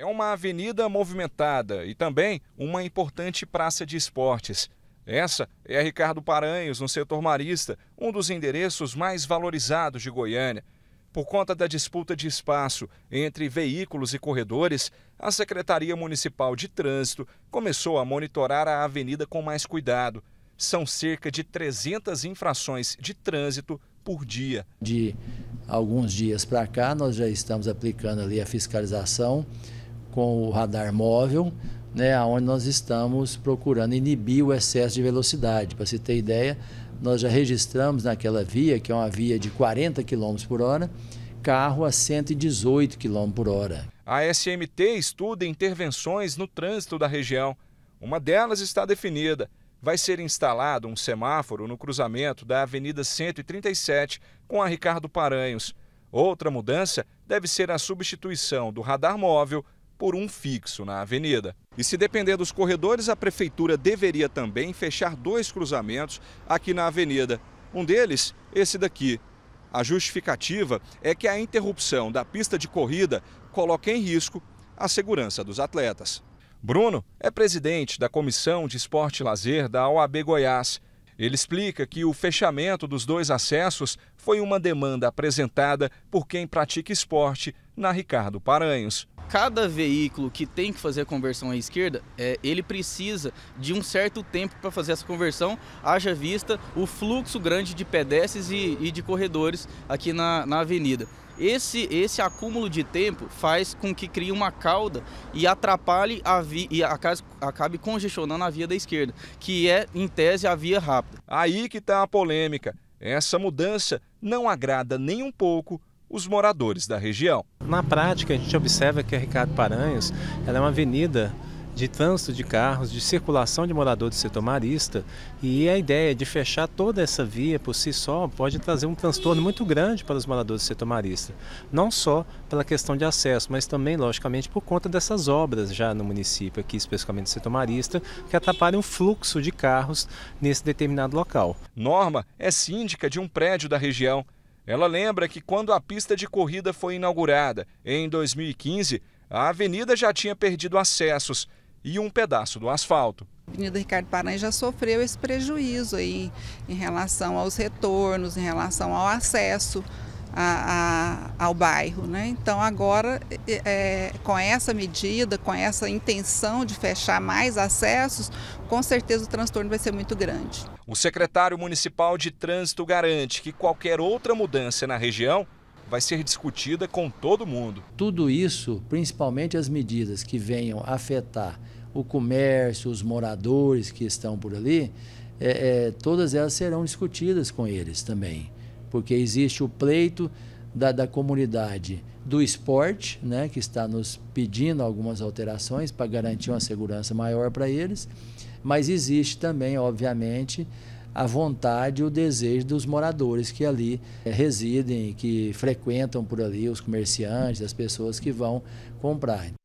É uma avenida movimentada e também uma importante praça de esportes. Essa é a Ricardo Paranhos, no setor marista, um dos endereços mais valorizados de Goiânia. Por conta da disputa de espaço entre veículos e corredores, a Secretaria Municipal de Trânsito começou a monitorar a avenida com mais cuidado. São cerca de 300 infrações de trânsito por dia. De alguns dias para cá, nós já estamos aplicando ali a fiscalização com o radar móvel, né, onde nós estamos procurando inibir o excesso de velocidade. Para se ter ideia, nós já registramos naquela via, que é uma via de 40 km por hora, carro a 118 km por hora. A SMT estuda intervenções no trânsito da região. Uma delas está definida. Vai ser instalado um semáforo no cruzamento da Avenida 137 com a Ricardo Paranhos. Outra mudança deve ser a substituição do radar móvel por um fixo na avenida. E se depender dos corredores, a prefeitura deveria também fechar dois cruzamentos aqui na avenida. Um deles, esse daqui. A justificativa é que a interrupção da pista de corrida coloca em risco a segurança dos atletas. Bruno é presidente da Comissão de Esporte e Lazer da OAB Goiás. Ele explica que o fechamento dos dois acessos foi uma demanda apresentada por quem pratica esporte na Ricardo Paranhos cada veículo que tem que fazer a conversão à esquerda, é, ele precisa de um certo tempo para fazer essa conversão, haja vista o fluxo grande de pedestres e, e de corredores aqui na, na avenida. Esse, esse acúmulo de tempo faz com que crie uma cauda e atrapalhe a via e acabe congestionando a via da esquerda, que é, em tese, a via rápida. Aí que está a polêmica. Essa mudança não agrada nem um pouco os moradores da região. Na prática, a gente observa que a Ricardo Paranhos é uma avenida de trânsito de carros, de circulação de moradores do setor marista. E a ideia de fechar toda essa via por si só pode trazer um transtorno muito grande para os moradores do setor marista. Não só pela questão de acesso, mas também, logicamente, por conta dessas obras já no município, aqui especificamente do setor marista, que atrapalham o fluxo de carros nesse determinado local. Norma é síndica de um prédio da região ela lembra que quando a pista de corrida foi inaugurada, em 2015, a avenida já tinha perdido acessos e um pedaço do asfalto. A Avenida Ricardo Paranha já sofreu esse prejuízo aí em relação aos retornos, em relação ao acesso a, a, ao bairro. Né? Então, agora, é, com essa medida, com essa intenção de fechar mais acessos, com certeza o transtorno vai ser muito grande. O secretário municipal de trânsito garante que qualquer outra mudança na região vai ser discutida com todo mundo. Tudo isso, principalmente as medidas que venham afetar o comércio, os moradores que estão por ali, é, é, todas elas serão discutidas com eles também, porque existe o pleito da, da comunidade do esporte, né, que está nos pedindo algumas alterações para garantir uma segurança maior para eles, mas existe também, obviamente, a vontade e o desejo dos moradores que ali eh, residem, que frequentam por ali, os comerciantes, as pessoas que vão comprar.